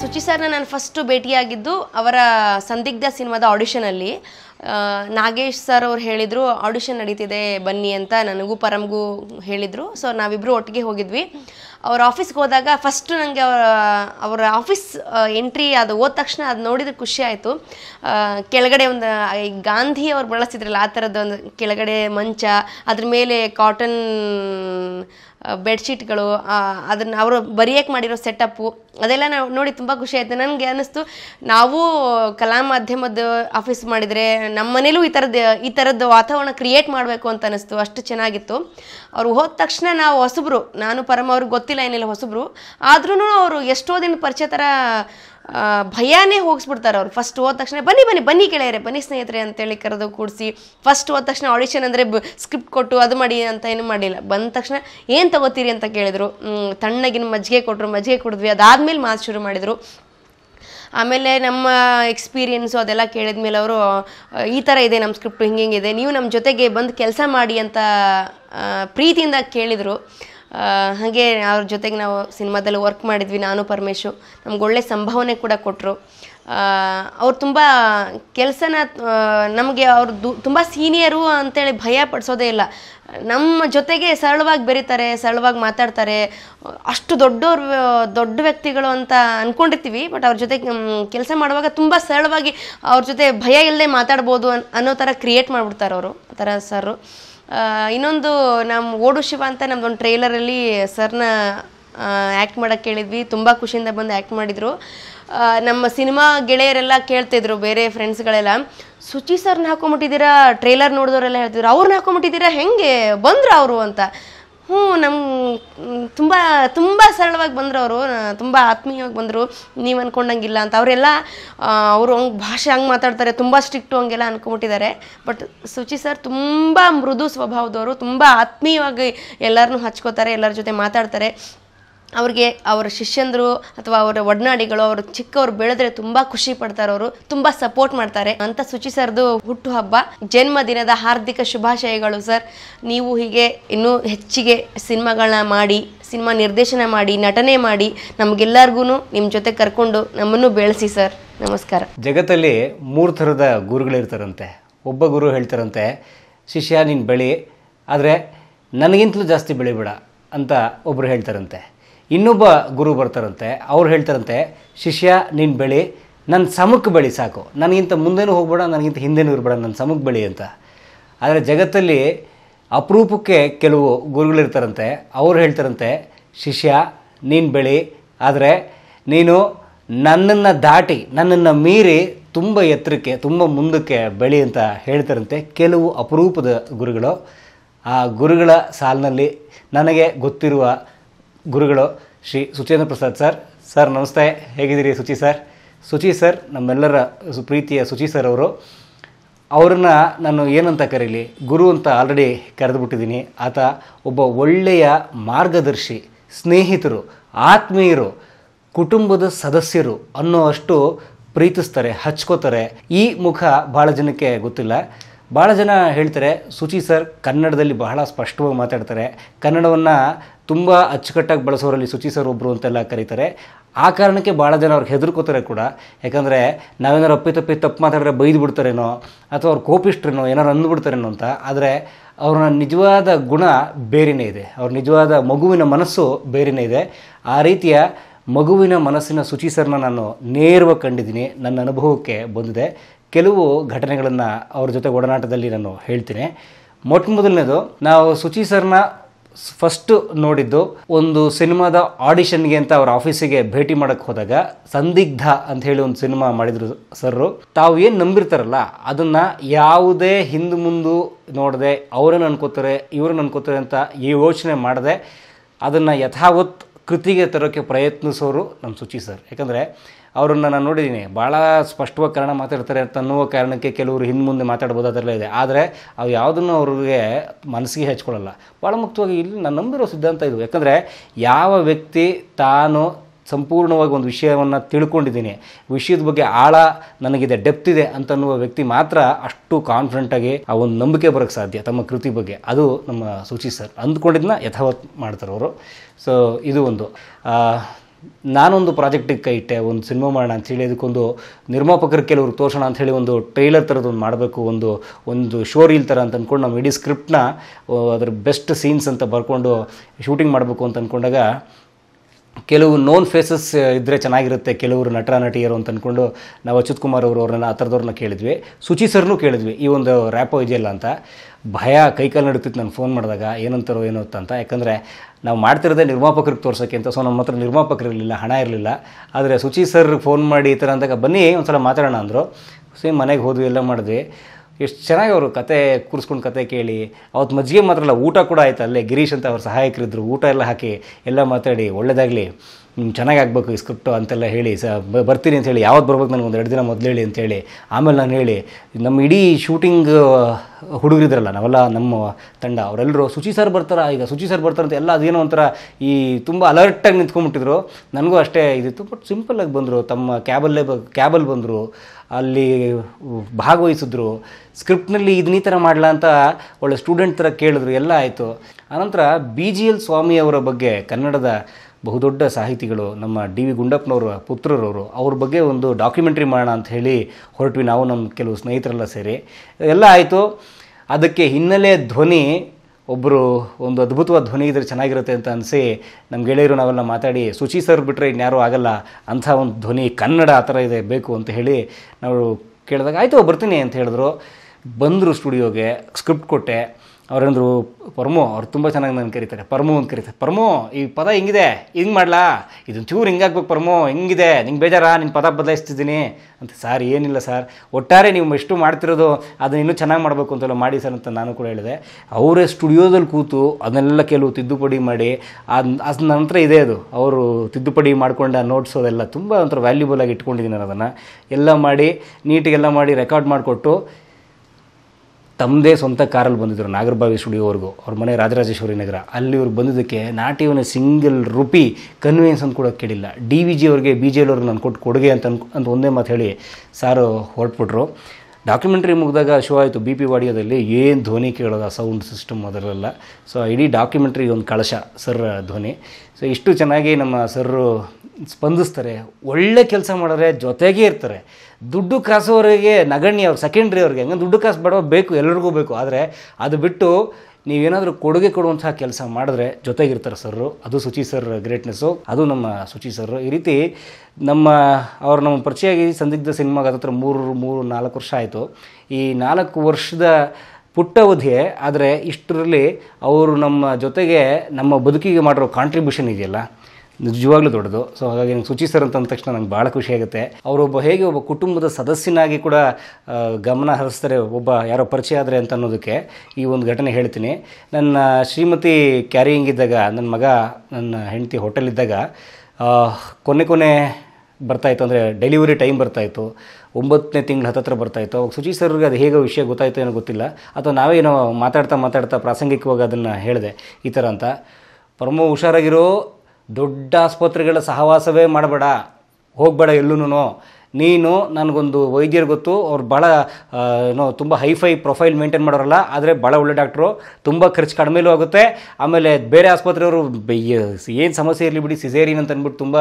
ಸುಚಿ ಸರ್ನ ನಾನು ಫಸ್ಟು ಭೇಟಿಯಾಗಿದ್ದು ಅವರ ಸಂದಿಗ್ಧ ಸಿನಿಮಾದ ಆಡಿಷನಲ್ಲಿ ನಾಗೇಶ್ ಸರ್ ಅವ್ರು ಹೇಳಿದರು ಆಡಿಷನ್ ನಡೀತಿದೆ ಬನ್ನಿ ಅಂತ ನನಗೂ ಪರಮ್ಗೂ ಹೇಳಿದರು ಸೊ ನಾವಿಬ್ಬರು ಒಟ್ಟಿಗೆ ಹೋಗಿದ್ವಿ ಅವ್ರ ಆಫೀಸ್ಗೆ ಹೋದಾಗ ಫಸ್ಟು ನನಗೆ ಅವರ ಅವರ ಆಫೀಸ್ ಎಂಟ್ರಿ ಅದು ಹೋದ ತಕ್ಷಣ ಅದು ನೋಡಿದರೆ ಖುಷಿ ಆಯಿತು ಕೆಳಗಡೆ ಒಂದು ಈ ಗಾಂಧಿ ಅವ್ರು ಬಳಸ್ತಿದ್ರಲ್ಲ ಆ ಒಂದು ಕೆಳಗಡೆ ಮಂಚ ಅದ್ರ ಮೇಲೆ ಕಾಟನ್ ಬೆಡ್ಶೀಟ್ಗಳು ಅದನ್ನು ಅವರು ಬರೆಯೋಕ್ಕೆ ಮಾಡಿರೋ ಸೆಟಪ್ಪು ಅದೆಲ್ಲ ನಾವು ನೋಡಿ ತುಂಬ ಖುಷಿ ಆಯಿತು ನನಗೆ ಅನ್ನಿಸ್ತು ನಾವು ಕಲಾ ಮಾಧ್ಯಮದ ಆಫೀಸ್ ಮಾಡಿದರೆ ನಮ್ಮ ಮನೇಲೂ ಈ ಥರದ್ದು ಈ ಥರದ್ದು ವಾತಾವರಣ ಕ್ರಿಯೇಟ್ ಮಾಡಬೇಕು ಅಂತ ಅನ್ನಿಸ್ತು ಅಷ್ಟು ಚೆನ್ನಾಗಿತ್ತು ಅವ್ರು ಹೋದ ತಕ್ಷಣ ನಾವು ಹೊಸಬ್ರು ನಾನು ಪರಮ ಅವ್ರಿಗೆ ಗೊತ್ತಿಲ್ಲ ಏನಿಲ್ಲ ಹೊಸಬ್ರು ಆದ್ರೂ ಅವರು ಎಷ್ಟೋ ದಿನ ಪರಿಚಯ ಥರ ಭಯನೇ ಹೋಗಿಸ್ಬಿಡ್ತಾರೆ ಅವ್ರು ಫಸ್ಟ್ ಹೋದ ತಕ್ಷಣ ಬನ್ನಿ ಬನ್ನಿ ಬನ್ನಿ ಗೆಳೆಯರೆ ಬನ್ನಿ ಸ್ನೇಹಿತರೆ ಅಂತೇಳಿ ಕರೆದು ಕೂಡಿಸಿ ಫಸ್ಟ್ ಹೋದ ತಕ್ಷಣ ಆಡಿಷನ್ ಅಂದರೆ ಸ್ಕ್ರಿಪ್ಟ್ ಕೊಟ್ಟು ಅದು ಮಾಡಿ ಅಂತ ಏನು ಮಾಡಿಲ್ಲ ಬಂದ ತಕ್ಷಣ ಏನು ತಗೋತೀರಿ ಅಂತ ಕೇಳಿದರು ತಣ್ಣಗಿನ ಮಜ್ಜಿಗೆ ಕೊಟ್ಟರು ಮಜ್ಜಿಗೆ ಕುಡಿದ್ವಿ ಅದಾದಮೇಲೆ ಮಾತು ಶುರು ಮಾಡಿದರು ಆಮೇಲೆ ನಮ್ಮ ಎಕ್ಸ್ಪೀರಿಯೆನ್ಸು ಅದೆಲ್ಲ ಕೇಳಿದ ಮೇಲೆ ಅವರು ಈ ಥರ ಇದೆ ನಮ್ಮ ಸ್ಕ್ರಿಪ್ಟು ಹಿಂಗೆ ಹಿಂಗಿದೆ ನೀವು ನಮ್ಮ ಜೊತೆಗೆ ಬಂದು ಕೆಲಸ ಮಾಡಿ ಅಂತ ಪ್ರೀತಿಯಿಂದ ಕೇಳಿದರು ಹಾಗೆ ಅವ್ರ ಜೊತೆಗೆ ನಾವು ಸಿನಿಮಾದಲ್ಲಿ ವರ್ಕ್ ಮಾಡಿದ್ವಿ ನಾನು ಪರಮೇಶು ನಮ್ಗೆ ಒಳ್ಳೆ ಸಂಭಾವನೆ ಕೂಡ ಕೊಟ್ಟರು ಅವ್ರು ತುಂಬ ಕೆಲಸನ ನಮಗೆ ಅವ್ರದ್ದು ತುಂಬ ಸೀನಿಯರು ಅಂತೇಳಿ ಭಯ ಪಡಿಸೋದೇ ಇಲ್ಲ ನಮ್ಮ ಜೊತೆಗೆ ಸರಳವಾಗಿ ಬೆರೀತಾರೆ ಸರಳವಾಗಿ ಮಾತಾಡ್ತಾರೆ ಅಷ್ಟು ದೊಡ್ಡವ್ರು ದೊಡ್ಡ ವ್ಯಕ್ತಿಗಳು ಅಂತ ಅಂದ್ಕೊಂಡಿರ್ತೀವಿ ಬಟ್ ಅವ್ರ ಜೊತೆ ಕೆಲಸ ಮಾಡುವಾಗ ತುಂಬ ಸರಳವಾಗಿ ಅವ್ರ ಜೊತೆ ಭಯ ಇಲ್ಲದೆ ಮಾತಾಡ್ಬೋದು ಅನ್ನೋ ಥರ ಕ್ರಿಯೇಟ್ ಮಾಡಿಬಿಡ್ತಾರೆ ಅವರು ಆ ಥರ ಸರ್ ಇನ್ನೊಂದು ನಮ್ಮ ಓಡು ಶಿವ ಅಂತ ನಮ್ದೊಂದು ಟ್ರೇಲರಲ್ಲಿ ಸರ್ನ ಆ್ಯಕ್ಟ್ ಮಾಡೋಕೆ ಕೇಳಿದ್ವಿ ತುಂಬ ಖುಷಿಯಿಂದ ಬಂದು ಆ್ಯಕ್ಟ್ ಮಾಡಿದರು ನಮ್ಮ ಸಿನಿಮಾ ಗೆಳೆಯರೆಲ್ಲ ಕೇಳ್ತಿದ್ರು ಬೇರೆ ಫ್ರೆಂಡ್ಸ್ಗಳೆಲ್ಲ ಸುಚಿ ಸರ್ನ ಹಾಕೊಂಬಿಟ್ಟಿದ್ದೀರಾ ಟ್ರೇಲರ್ ನೋಡಿದವರೆಲ್ಲ ಹೇಳ್ತಿದ್ರು ಅವ್ರನ್ನ ಹಾಕೊಂಬಿಟ್ಟಿದ್ದೀರಾ ಹೆಂಗೆ ಬಂದರು ಅವರು ಅಂತ ಹ್ಞೂ ನಮ್ಮ ತುಂಬ ತುಂಬ ಸರಳವಾಗಿ ಬಂದರು ಅವರು ತುಂಬ ಆತ್ಮೀಯವಾಗಿ ಬಂದರು ನೀವು ಅಂದ್ಕೊಂಡಂಗಿಲ್ಲ ಅಂತ ಅವರೆಲ್ಲ ಅವರು ಹಂಗೆ ಭಾಷೆ ಹಂಗೆ ಮಾತಾಡ್ತಾರೆ ತುಂಬ ಸ್ಟ್ರಿಕ್ಟು ಹಂಗೆಲ್ಲ ಅಂದ್ಕೊಂಬಿಟ್ಟಿದ್ದಾರೆ ಬಟ್ ಸುಚಿ ಸರ್ ತುಂಬ ಮೃದು ಸ್ವಭಾವದವರು ತುಂಬ ಆತ್ಮೀಯವಾಗಿ ಎಲ್ಲರನ್ನೂ ಹಚ್ಕೋತಾರೆ ಎಲ್ಲರ ಜೊತೆ ಮಾತಾಡ್ತಾರೆ ಅವ್ರಿಗೆ ಅವರ ಶಿಷ್ಯಂದರು ಅಥವಾ ಅವರ ಒಡನಾಡಿಗಳು ಅವರು ಚಿಕ್ಕವರು ಬೆಳೆದ್ರೆ ತುಂಬ ಖುಷಿ ಪಡ್ತಾರೆ ಅವರು ತುಂಬ ಸಪೋರ್ಟ್ ಮಾಡ್ತಾರೆ ಅಂತ ಶುಚಿ ಸರ್ದು ಹುಟ್ಟು ಹಬ್ಬ ಜನ್ಮದಿನದ ಹಾರ್ದಿಕ ಶುಭಾಶಯಗಳು ಸರ್ ನೀವು ಹೀಗೆ ಇನ್ನೂ ಹೆಚ್ಚಿಗೆ ಸಿನಿಮಾಗಳನ್ನ ಮಾಡಿ ಸಿನಿಮಾ ನಿರ್ದೇಶನ ಮಾಡಿ ನಟನೆ ಮಾಡಿ ನಮಗೆಲ್ಲರಿಗೂ ನಿಮ್ಮ ಜೊತೆ ಕರ್ಕೊಂಡು ನಮ್ಮನ್ನು ಬೆಳೆಸಿ ಸರ್ ನಮಸ್ಕಾರ ಜಗತ್ತಲ್ಲಿ ಮೂರು ಥರದ ಗುರುಗಳಿರ್ತಾರಂತೆ ಒಬ್ಬ ಗುರು ಹೇಳ್ತಾರಂತೆ ಶಿಷ್ಯ ನಿನ್ನ ಬೆಳಿ ಆದರೆ ನನಗಿಂತಲೂ ಜಾಸ್ತಿ ಬೆಳಿಬೇಡ ಅಂತ ಒಬ್ಬರು ಹೇಳ್ತಾರಂತೆ ಇನ್ನೊಬ್ಬ ಗುರು ಬರ್ತಾರಂತೆ ಅವ್ರು ಹೇಳ್ತಾರಂತೆ ಶಿಷ್ಯ ನೀನು ಬೆಳಿ ನನ್ನ ಸಮಕ್ಕೆ ಬೆಳಿ ಸಾಕು ನನಗಿಂತ ಮುಂದೆನೂ ಹೋಗ್ಬೇಡ ನನಗಿಂತ ಹಿಂದೆನೂ ಇರಬೇಡ ನನ್ನ ಸಮಕ್ಕೆ ಬೆಳಿ ಅಂತ ಆದರೆ ಜಗತ್ತಲ್ಲಿ ಅಪರೂಪಕ್ಕೆ ಕೆಲವು ಗುರುಗಳಿರ್ತಾರಂತೆ ಅವ್ರು ಹೇಳ್ತಾರಂತೆ ಶಿಷ್ಯ ನೀನು ಬೆಳಿ ಆದರೆ ನೀನು ನನ್ನನ್ನು ದಾಟಿ ನನ್ನನ್ನು ಮೀರಿ ತುಂಬ ಎತ್ತರಕ್ಕೆ ತುಂಬ ಮುಂದಕ್ಕೆ ಬೆಳಿ ಅಂತ ಹೇಳ್ತಾರಂತೆ ಕೆಲವು ಅಪರೂಪದ ಗುರುಗಳು ಆ ಗುರುಗಳ ಸಾಲಿನಲ್ಲಿ ನನಗೆ ಗೊತ್ತಿರುವ ಗುರುಗಳು ಶ್ರೀ ಸುಚೇಂದ್ರ ಪ್ರಸಾದ್ ಸರ್ ಸರ್ ನಮಸ್ತೆ ಹೇಗಿದ್ದೀರಿ ಸುಚಿ ಸರ್ ಸುಚಿ ಸರ್ ನಮ್ಮೆಲ್ಲರ ಪ್ರೀತಿಯ ಸುಚಿ ಸರ್ ಅವರು ಅವ್ರನ್ನ ನಾನು ಏನಂತ ಕರೀಲಿ ಗುರು ಅಂತ ಆಲ್ರೆಡಿ ಕರೆದುಬಿಟ್ಟಿದ್ದೀನಿ ಆತ ಒಬ್ಬ ಒಳ್ಳೆಯ ಮಾರ್ಗದರ್ಶಿ ಸ್ನೇಹಿತರು ಆತ್ಮೀಯರು ಕುಟುಂಬದ ಸದಸ್ಯರು ಅನ್ನೋ ಅಷ್ಟು ಪ್ರೀತಿಸ್ತಾರೆ ಹಚ್ಕೋತಾರೆ ಈ ಮುಖ ಭಾಳ ಜನಕ್ಕೆ ಗೊತ್ತಿಲ್ಲ ಭಾಳ ಜನ ಹೇಳ್ತಾರೆ ಸುಚಿ ಸರ್ ಕನ್ನಡದಲ್ಲಿ ಬಹಳ ಸ್ಪಷ್ಟವಾಗಿ ಮಾತಾಡ್ತಾರೆ ಕನ್ನಡವನ್ನು ತುಂಬ ಅಚ್ಚುಕಟ್ಟಾಗಿ ಬಳಸೋರಲ್ಲಿ ಸುಚಿ ಸರ್ ಒಬ್ಬರು ಅಂತೆಲ್ಲ ಕರೀತಾರೆ ಆ ಕಾರಣಕ್ಕೆ ಭಾಳ ಜನ ಅವ್ರಿಗೆ ಹೆದರ್ಕೋತಾರೆ ಕೂಡ ಯಾಕಂದರೆ ನಾವೇನಾರು ಅಪ್ಪಿತಪ್ಪಿ ತಪ್ಪು ಮಾತಾಡಿದ್ರೆ ಬೈದು ಬಿಡ್ತಾರೇನೋ ಅಥವಾ ಅವ್ರು ಕೋಪಿಷ್ಟ್ರೇನೋ ಏನಾರು ಅಂದ್ಬಿಡ್ತಾರೇನೋ ಅಂತ ಆದರೆ ಅವ್ರನ್ನ ನಿಜವಾದ ಗುಣ ಬೇರೆಯೇ ಇದೆ ಅವ್ರ ನಿಜವಾದ ಮಗುವಿನ ಮನಸ್ಸು ಬೇರೆಯೇ ಇದೆ ಆ ರೀತಿಯ ಮಗುವಿನ ಮನಸ್ಸಿನ ಸುಚಿ ಸರ್ನ ನಾನು ನೇರವಾಗಿ ಕಂಡಿದ್ದೀನಿ ನನ್ನ ಅನುಭವಕ್ಕೆ ಬಂದಿದೆ ಕೆಲವು ಘಟನೆಗಳನ್ನು ಅವ್ರ ಜೊತೆ ಒಡನಾಟದಲ್ಲಿ ನಾನು ಹೇಳ್ತೀನಿ ಮೊಟ್ಟ ಮೊದಲನೇದು ನಾವು ಸುಚಿ ಸರ್ನ ಫಸ್ಟ್ ನೋಡಿದ್ದು ಒಂದು ಸಿನಿಮಾದ ಆಡಿಷನ್ಗೆ ಅಂತ ಅವ್ರ ಆಫೀಸಿಗೆ ಭೇಟಿ ಮಾಡಕ್ಕೆ ಹೋದಾಗ ಸಂದಿಗ್ಧ ಅಂತ ಹೇಳಿ ಒಂದು ಸಿನಿಮಾ ಮಾಡಿದ್ರು ಸರ್ರು ತಾವು ಏನು ನಂಬಿರ್ತಾರಲ್ಲ ಅದನ್ನು ಯಾವುದೇ ಹಿಂದೆ ಮುಂದು ನೋಡದೆ ಅವರನ್ನು ಅನ್ಕೋತಾರೆ ಇವ್ರನ್ನ ಅನ್ಕೋತಾರೆ ಅಂತ ಈ ಯೋಚನೆ ಮಾಡದೆ ಅದನ್ನು ಯಥಾವತ್ ಕೃತಿಗೆ ತರೋಕ್ಕೆ ಪ್ರಯತ್ನಿಸೋರು ನಮ್ಮ ಸುಚಿ ಸರ್ ಯಾಕಂದರೆ ಅವರನ್ನು ನಾನು ನೋಡಿದ್ದೀನಿ ಭಾಳ ಸ್ಪಷ್ಟವಾಗಿ ಕನ್ನಡ ಮಾತಾಡ್ತಾರೆ ಅಂತ ಅನ್ನುವ ಕಾರಣಕ್ಕೆ ಕೆಲವರು ಹಿಂದೆ ಮುಂದೆ ಮಾತಾಡ್ಬೋದು ಅದರಲ್ಲೇ ಇದೆ ಆದರೆ ಅವು ಯಾವುದನ್ನು ಅವ್ರಿಗೆ ಮನಸ್ಸಿಗೆ ಹಚ್ಕೊಳ್ಳಲ್ಲ ಭಾಳ ಮುಖ್ಯವಾಗಿ ಇಲ್ಲಿ ನಾನು ನಂಬಿರೋ ಸಿದ್ಧಾಂತ ಇದು ಯಾಕಂದರೆ ಯಾವ ವ್ಯಕ್ತಿ ತಾನು ಸಂಪೂರ್ಣವಾಗಿ ಒಂದು ವಿಷಯವನ್ನು ತಿಳ್ಕೊಂಡಿದ್ದೀನಿ ವಿಷಯದ ಬಗ್ಗೆ ಆಳ ನನಗಿದೆ ಡೆಪ್ತ್ ಇದೆ ಅಂತನ್ನುವ ವ್ಯಕ್ತಿ ಮಾತ್ರ ಅಷ್ಟು ಕಾನ್ಫಿಡೆಂಟಾಗಿ ಆ ಒಂದು ನಂಬಿಕೆ ಬರೋಕ್ಕೆ ಸಾಧ್ಯ ತಮ್ಮ ಕೃತಿ ಬಗ್ಗೆ ಅದು ನಮ್ಮ ಸೂಚಿ ಸರ್ ಅಂದ್ಕೊಂಡಿದ್ದನ್ನ ಯಥಾವತ್ ಮಾಡ್ತಾರೆ ಅವರು ಸೊ ಇದು ಒಂದು ನಾನೊಂದು ಪ್ರಾಜೆಕ್ಟಿಗೆ ಕೈ ಇಟ್ಟೆ ಒಂದು ಸಿನಿಮಾ ಮಾಡೋಣ ಅಂಥೇಳಿ ಅದಕ್ಕೊಂದು ನಿರ್ಮಾಪಕರು ಕೆಲವರು ತೋರ್ಸೋಣ ಅಂಥೇಳಿ ಒಂದು ಟ್ರೈಲರ್ ಥರದ್ದು ಒಂದು ಮಾಡಬೇಕು ಒಂದು ಒಂದು ಶೋ ರೀಲ್ ಥರ ಅಂತ ಅಂದ್ಕೊಂಡು ನಾವು ಇಡೀ ಸ್ಕ್ರಿಪ್ಟನ್ನ ಅದ್ರ ಬೆಸ್ಟ್ ಸೀನ್ಸ್ ಅಂತ ಬರ್ಕೊಂಡು ಶೂಟಿಂಗ್ ಮಾಡಬೇಕು ಅಂತ ಅಂದ್ಕೊಂಡಾಗ ಕೆಲವು ನೋನ್ ಫೇಸಸ್ ಇದ್ದರೆ ಚೆನ್ನಾಗಿರುತ್ತೆ ಕೆಲವರು ನಟರ ನಟಿಯರು ಅಂತ ಅಂದ್ಕೊಂಡು ನಾವು ಅಚ್ಯುತ್ ಕುಮಾರ್ ಅವರು ಅವ್ರನ್ನ ಆ ಥರದವ್ರನ್ನ ಕೇಳಿದ್ವಿ ಸುಚಿ ಸರ್ನೂ ಕೇಳಿದ್ವಿ ಈ ಒಂದು ರ್ಯಾಪೋ ಇದೆಯಲ್ಲ ಅಂತ ಭಯ ಕೈಕಾಲು ನಡೀತಿತ್ತು ನಾನು ಫೋನ್ ಮಾಡಿದಾಗ ಏನಂತಾರೋ ಏನೋ ಅಂತ ಯಾಕಂದರೆ ನಾವು ಮಾಡ್ತಿರೋದೇ ನಿರ್ಮಾಪಕರಿಗೆ ತೋರ್ಸೋಕ್ಕೆ ಅಂತ ಸೊ ನಮ್ಮ ಹತ್ರ ನಿರ್ಮಾಪಕರಿರಲಿಲ್ಲ ಹಣ ಇರಲಿಲ್ಲ ಆದರೆ ಶುಚಿ ಸರ್ ಫೋನ್ ಮಾಡಿ ಈ ಥರ ಅಂದಾಗ ಬನ್ನಿ ಒಂದು ಸಲ ಮಾತಾಡೋಣ ಅಂದರು ಸೇಮ್ ಮನೆಗೆ ಹೋದ್ವಿ ಎಲ್ಲ ಮಾಡಿದ್ವಿ ಎಷ್ಟು ಚೆನ್ನಾಗಿ ಅವರು ಕತೆ ಕೂರಿಸ್ಕೊಂಡು ಕತೆ ಕೇಳಿ ಅವತ್ತು ಮಜ್ಜಿಗೆ ಮಾತ್ರ ಅಲ್ಲ ಊಟ ಕೂಡ ಆಯ್ತು ಅಲ್ಲೇ ಗಿರೀಶ್ ಅಂತ ಅವ್ರ ಸಹಾಯಕರಿದ್ದರು ಊಟ ಎಲ್ಲ ಹಾಕಿ ಎಲ್ಲ ಮಾತಾಡಿ ಒಳ್ಳೆಯದಾಗಲಿ ನಿಮ್ಮ ಚೆನ್ನಾಗಿ ಆಗಬೇಕು ಈ ಸ್ಕ್ರಿಪ್ಟು ಅಂತೆಲ್ಲ ಹೇಳಿ ಸ ಬರ್ತೀನಿ ಅಂತ ಹೇಳಿ ಯಾವತ್ತು ಬರ್ಬೇಕು ನನಗೆ ಒಂದು ಎರಡು ದಿನ ಮೊದಲು ಹೇಳಿ ಅಂತೇಳಿ ಆಮೇಲೆ ನಾನು ಹೇಳಿ ನಮ್ಮ ಇಡೀ ಶೂಟಿಂಗ್ ಹುಡುಗರಿದ್ರಲ್ಲ ನಾವೆಲ್ಲ ನಮ್ಮ ತಂಡ ಅವರೆಲ್ಲರೂ ಶುಚಿ ಸರ್ ಬರ್ತಾರ ಈಗ ಶುಚಿ ಸರ್ ಬರ್ತಾರೆ ಅಂತ ಎಲ್ಲ ಅದೇನೋ ಒಂಥರ ಈ ತುಂಬ ಅಲರ್ಟಾಗಿ ನಿಂತ್ಕೊಂಡ್ಬಿಟ್ಟಿದ್ರು ನನಗೂ ಅಷ್ಟೇ ಇದಿತ್ತು ಬಟ್ ಸಿಂಪಲ್ಲಾಗಿ ಬಂದರು ತಮ್ಮ ಕ್ಯಾಬಲ್ಲೇ ಬ ಕ್ಯಾಬಲ್ಲಿ ಬಂದರು ಅಲ್ಲಿ ಭಾಗವಹಿಸಿದ್ರು ಸ್ಕ್ರಿಪ್ಟ್ನಲ್ಲಿ ಇದನ್ನ ಈ ಥರ ಮಾಡಲಾ ಅಂತ ಒಳ್ಳೆ ಸ್ಟೂಡೆಂಟ್ ಥರ ಕೇಳಿದ್ರು ಎಲ್ಲ ಆಯಿತು ಆನಂತರ ಬಿ ಜಿ ಎಲ್ ಸ್ವಾಮಿಯವರ ಬಗ್ಗೆ ಕನ್ನಡದ ಬಹುದೊಡ್ಡ ಸಾಹಿತಿಗಳು ನಮ್ಮ ಡಿ ವಿ ಗುಂಡಪ್ಪನವರ ಪುತ್ರರವರು ಅವ್ರ ಬಗ್ಗೆ ಒಂದು ಡಾಕ್ಯುಮೆಂಟ್ರಿ ಮಾಡೋಣ ಅಂತ ಹೇಳಿ ಹೊರಟ್ವಿ ನಾವು ನಮ್ಮ ಕೆಲವು ಸ್ನೇಹಿತರೆಲ್ಲ ಸೇರಿ ಎಲ್ಲ ಆಯಿತು ಅದಕ್ಕೆ ಹಿನ್ನೆಲೆ ಧ್ವನಿ ಒಬ್ಬರು ಒಂದು ಅದ್ಭುತವಾದ ಧ್ವನಿ ಇದ್ರೆ ಚೆನ್ನಾಗಿರುತ್ತೆ ಅಂತ ಅನಿಸಿ ನಮ್ಮ ಗೆಳೆಯರು ನಾವೆಲ್ಲ ಮಾತಾಡಿ ಶುಚಿ ಸರ್ ಬಿಟ್ಟರೆ ಇನ್ಯಾರೂ ಆಗಲ್ಲ ಅಂಥ ಒಂದು ಧ್ವನಿ ಕನ್ನಡ ಆ ಥರ ಇದೆ ಬೇಕು ಅಂತ ಹೇಳಿ ನಾವು ಕೇಳಿದಾಗ ಆಯಿತು ಬರ್ತೀನಿ ಅಂತ ಹೇಳಿದ್ರು ಬಂದರು ಸ್ಟುಡಿಯೋಗೆ ಸ್ಕ್ರಿಪ್ಟ್ ಕೊಟ್ಟೆ ಅವ್ರೇಂದ್ರು ಪರ್ಮೋ ಅವ್ರು ತುಂಬ ಚೆನ್ನಾಗಿ ನನ್ನ ಕರೀತಾರೆ ಪರ್ಮೋ ಅಂತ ಕರೀತಾರೆ ಪರ್ಮೋ ಈ ಪದ ಹಿಂಗಿದೆ ಹಿಂಗೆ ಮಾಡ್ಲಾ ಇದೊಂದು ಚೂರು ಹಿಂಗಾಗ್ಬೇಕು ಪರ್ಮೋ ಹಿಂಗಿದೆ ನಿಂಗೆ ಬೇಜಾರಾ ನಿನ್ನ ಪದ ಬದಲಾಯಿಸ್ತಿದ್ದೀನಿ ಅಂತ ಸರ್ ಏನಿಲ್ಲ ಸರ್ ಒಟ್ಟಾರೆ ನೀವು ಎಷ್ಟು ಮಾಡ್ತಿರೋದು ಅದನ್ನ ಇನ್ನೂ ಚೆನ್ನಾಗಿ ಮಾಡಬೇಕು ಅಂತೆಲ್ಲ ಮಾಡಿ ಸರ್ ಅಂತ ನಾನು ಕೂಡ ಹೇಳಿದೆ ಅವರೇ ಸ್ಟುಡಿಯೋದಲ್ಲಿ ಕೂತು ಅದನ್ನೆಲ್ಲ ಕೆಲವು ತಿದ್ದುಪಡಿ ಮಾಡಿ ಅದು ಅದ ನಂತರ ಇದೆ ಅದು ಅವರು ತಿದ್ದುಪಡಿ ಮಾಡ್ಕೊಂಡ ನೋಟ್ಸ್ ಅದೆಲ್ಲ ತುಂಬ ಒಂಥರ ವ್ಯಾಲ್ಯೂಬಲ್ ಆಗಿ ಇಟ್ಕೊಂಡಿದ್ದೀನಿ ನಾನು ಅದನ್ನು ಎಲ್ಲ ಮಾಡಿ ನೀಟಿಗೆಲ್ಲ ಮಾಡಿ ರೆಕಾರ್ಡ್ ಮಾಡಿಕೊಟ್ಟು ತಮ್ಮದೇ ಸ್ವಂತ ಕಾರಲ್ಲಿ ಬಂದಿದ್ದರು ನಾಗರಭಾವಿ ಸ್ಟುಡಿಯೋವರೆಗೂ ಅವ್ರ ಮನೆ ರಾಜರಾಜೇಶ್ವರಿ ನಗರ ಅಲ್ಲಿ ಇವ್ರು ಬಂದಿದ್ದಕ್ಕೆ ನಾಟಿ ಸಿಂಗಲ್ ರುಪಿ ಕನ್ವಿಯೆನ್ಸ್ ಅಂತ ಕೂಡ ಕೇಳಿಲ್ಲ ಡಿ ವಿ ಜಿ ಅವ್ರಿಗೆ ಬಿ ಜೆ ಎಲ್ ಅವ್ರಿಗೆ ನಾನು ಕೊಟ್ಟು ಕೊಡುಗೆ ಅಂತ ಅನ್ಕೊ ಅಂತ ಒಂದೇ ಮಾತು ಹೇಳಿ ಸಾರು ಹೊರಟ್ಬಿಟ್ರು ಡಾಕ್ಯುಮೆಂಟ್ರಿ ಮುಗಿದಾಗ ಶೋ ಆಯಿತು ಬಿ ಪಿ ವಾಡಿಯೋದಲ್ಲಿ ಏನು ಧ್ವನಿ ಕೇಳೋದು ಆ ಸೌಂಡ್ ಸಿಸ್ಟಮ್ ಅದರಲ್ಲ ಸೊ ಇಡೀ ಡಾಕ್ಯುಮೆಂಟ್ರಿ ಒಂದು ಕಳಶ ಸರ್ ಧ್ವನಿ ಸೊ ಇಷ್ಟು ಚೆನ್ನಾಗಿ ನಮ್ಮ ಸರ್ರು ಸ್ಪಂದಿಸ್ತಾರೆ ಒಳ್ಳೆ ಕೆಲಸ ಮಾಡೋರೆ ಜೊತೆಗೇ ಇರ್ತಾರೆ ದುಡ್ಡು ಕಾಸೋರಿಗೆ ನಗಣ್ಯ ಅವ್ರು ಸೆಕೆಂಡ್ರಿ ಅವ್ರಿಗೆ ಹಂಗೆ ದುಡ್ಡು ಕಾಸು ಬಡವ ಬೇಕು ಎಲ್ರಿಗೂ ಬೇಕು ಆದರೆ ಅದು ಬಿಟ್ಟು ನೀವೇನಾದರೂ ಕೊಡುಗೆ ಕೊಡುವಂತಹ ಕೆಲಸ ಮಾಡಿದ್ರೆ ಜೊತೆಗಿರ್ತಾರೆ ಸರ್ರು ಅದು ಸುಚಿ ಸರ್ ಗ್ರೇಟ್ನೆಸ್ಸು ಅದು ನಮ್ಮ ಸುಚಿ ಸರ್ ಈ ರೀತಿ ನಮ್ಮ ಅವ್ರು ನಮ್ಮ ಪರಿಚಯ ಸಂದಿಗ್ಧ ಸಿನಿಮಾಗೆ ಅದತ್ರ ಮೂರು ಮೂರು ನಾಲ್ಕು ವರ್ಷ ಆಯಿತು ಈ ನಾಲ್ಕು ವರ್ಷದ ಪುಟ್ಟ ಅವಧಿಯೇ ಆದರೆ ಇಷ್ಟರಲ್ಲಿ ಅವರು ನಮ್ಮ ಜೊತೆಗೆ ನಮ್ಮ ಬದುಕಿಗೆ ಮಾಡಿರೋ ಕಾಂಟ್ರಿಬ್ಯೂಷನ್ ಇದೆಯಲ್ಲ ನಿಜವಾಗ್ಲೂ ದೊಡ್ಡದು ಸೊ ಹಾಗಾಗಿ ನಂಗೆ ಸುಚಿ ಸರ್ ಅಂತ ಅಂದ ತಕ್ಷಣ ನಂಗೆ ಭಾಳ ಖುಷಿಯಾಗುತ್ತೆ ಅವರೊಬ್ಬ ಹೇಗೆ ಒಬ್ಬ ಕುಟುಂಬದ ಸದಸ್ಯನಾಗಿ ಕೂಡ ಗಮನ ಹರಿಸ್ತಾರೆ ಒಬ್ಬ ಯಾರೋ ಪರಿಚಯ ಆದರೆ ಅಂತ ಅನ್ನೋದಕ್ಕೆ ಈ ಒಂದು ಘಟನೆ ಹೇಳ್ತೀನಿ ನನ್ನ ಶ್ರೀಮತಿ ಕ್ಯಾರಿಯಿಂಗ್ ಇದ್ದಾಗ ನನ್ನ ಮಗ ನನ್ನ ಹೆಂಡತಿ ಇದ್ದಾಗ ಕೊನೆ ಕೊನೆ ಬರ್ತಾಯಿತ್ತು ಅಂದರೆ ಡೆಲಿವರಿ ಟೈಮ್ ಬರ್ತಾಯಿತ್ತು ಒಂಬತ್ತನೇ ತಿಂಗಳು ಹತ್ತತ್ರ ಬರ್ತಾಯಿತ್ತು ಅವಾಗ ಸುಚಿ ಸರ್ಗೆ ಅದು ಹೇಗೋ ವಿಷಯ ಗೊತ್ತಾಯಿತು ಏನೋ ಗೊತ್ತಿಲ್ಲ ಅಥವಾ ನಾವೇನೋ ಮಾತಾಡ್ತಾ ಮಾತಾಡ್ತಾ ಪ್ರಾಸಂಗಿಕವಾಗಿ ಅದನ್ನು ಹೇಳಿದೆ ಈ ಥರ ಅಂತ ಪರಮ ಹುಷಾರಾಗಿರೋ ದೊಡ್ಡ ಆಸ್ಪತ್ರೆಗಳ ಸಹವಾಸವೇ ಮಾಡಬೇಡ ಹೋಗಬೇಡ ಎಲ್ಲೂ ನೀನು ನನಗೊಂದು ವೈದ್ಯರು ಗೊತ್ತು ಅವ್ರು ಭಾಳ ಏನೋ ತುಂಬ ಹೈಫೈ ಪ್ರೊಫೈಲ್ ಮೇಂಟೈನ್ ಮಾಡೋರಲ್ಲ ಆದರೆ ಭಾಳ ಒಳ್ಳೆ ಡಾಕ್ಟ್ರು ತುಂಬ ಖರ್ಚು ಕಡಿಮೆಲೂ ಆಗುತ್ತೆ ಆಮೇಲೆ ಬೇರೆ ಆಸ್ಪತ್ರೆಯವರು ಏನು ಸಮಸ್ಯೆ ಇರಲಿ ಬಿಡಿ ಸಿಸೇರಿನ ಅಂತ ಅಂದ್ಬಿಟ್ಟು ತುಂಬ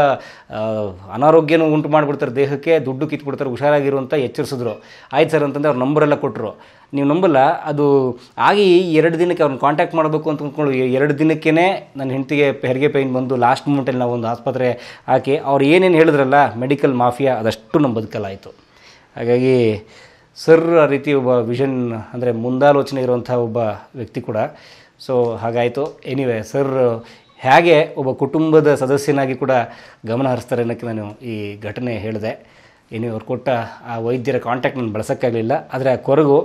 ಅನಾರೋಗ್ಯನೂ ಉಂಟು ಮಾಡಿಬಿಡ್ತಾರೆ ದೇಹಕ್ಕೆ ದುಡ್ಡು ಕಿತ್ಬಿಡ್ತಾರೆ ಹುಷಾರಾಗಿರುವಂಥ ಎಚ್ಚರಿಸಿದ್ರು ಆಯ್ತು ಸರ್ ಅಂತಂದರೆ ಅವ್ರ ನಂಬರೆಲ್ಲ ಕೊಟ್ಟರು ನೀವು ನಂಬಲ್ಲ ಅದು ಆಗಿ ಎರಡು ದಿನಕ್ಕೆ ಅವ್ರನ್ನ ಕಾಂಟ್ಯಾಕ್ಟ್ ಮಾಡಬೇಕು ಅಂತ ಅಂದ್ಕೊಂಡು ಎರಡು ದಿನಕ್ಕೇ ನನ್ನ ಹೆಂಡತಿಗೆ ಹೆರಿಗೆ ಪೈನ್ ಬಂದು ಲಾಸ್ಟ್ ಮೂಮೆಂಟಲ್ಲಿ ನಾವು ಒಂದು ಆಸ್ಪತ್ರೆ ಹಾಕಿ ಅವ್ರು ಏನೇನು ಹೇಳಿದ್ರಲ್ಲ ಮೆಡಿಕಲ್ ಮಾಫಿಯಾ ಅದಷ್ಟು ನಮ್ಮ ಬದುಕಲಾಯಿತು ಹಾಗಾಗಿ ಸರ್ ಆ ರೀತಿ ಒಬ್ಬ ವಿಷನ್ ಅಂದರೆ ಮುಂದಾಲೋಚನೆ ಇರುವಂಥ ಒಬ್ಬ ವ್ಯಕ್ತಿ ಕೂಡ ಸೊ ಹಾಗಾಯಿತು ಎನಿವೆ ಸರ್ ಹೇಗೆ ಒಬ್ಬ ಕುಟುಂಬದ ಸದಸ್ಯನಾಗಿ ಕೂಡ ಗಮನ ಹರಿಸ್ತಾರೆ ಅನ್ನೋಕ್ಕೆ ನಾನು ಈ ಘಟನೆ ಹೇಳಿದೆ ಇನ್ನು ಅವ್ರು ಕೊಟ್ಟ ಆ ವೈದ್ಯರ ಕಾಂಟ್ಯಾಕ್ಟ್ ನಾನು ಬಳಸೋಕ್ಕಾಗಲಿಲ್ಲ ಆದರೆ ಆ ಕೊರಗು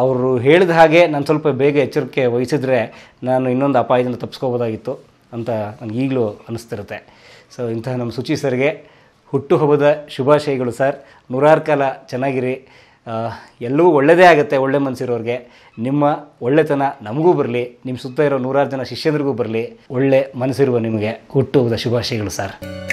ಅವರು ಹೇಳಿದ ಹಾಗೆ ನಾನು ಸ್ವಲ್ಪ ಬೇಗ ಎಚ್ಚರಿಕೆ ವಹಿಸಿದ್ರೆ ನಾನು ಇನ್ನೊಂದು ಅಪಾಯದಿಂದ ತಪ್ಪಿಸ್ಕೋಬೋದಾಗಿತ್ತು ಅಂತ ನನಗೆ ಈಗಲೂ ಅನ್ನಿಸ್ತಿರುತ್ತೆ ಸೊ ಇಂತಹ ನಮ್ಮ ಸುಚಿ ಸರ್ಗೆ ಹುಟ್ಟುಹಬ್ಬದ ಶುಭಾಶಯಗಳು ಸರ್ ನೂರಾರು ಕಾಲ ಚೆನ್ನಾಗಿರಿ ಎಲ್ಲವೂ ಒಳ್ಳೆಯದೇ ಆಗುತ್ತೆ ಒಳ್ಳೆ ಮನಸ್ಸಿರೋರಿಗೆ ನಿಮ್ಮ ಒಳ್ಳೆತನ ನಮಗೂ ಬರಲಿ ನಿಮ್ಮ ಸುತ್ತ ಇರೋ ನೂರಾರು ಜನ ಶಿಷ್ಯಂದ್ರಿಗೂ ಬರಲಿ ಒಳ್ಳೆ ಮನಸ್ಸಿರುವ ನಿಮಗೆ ಹುಟ್ಟುಹಬ್ಬದ ಶುಭಾಶಯಗಳು ಸರ್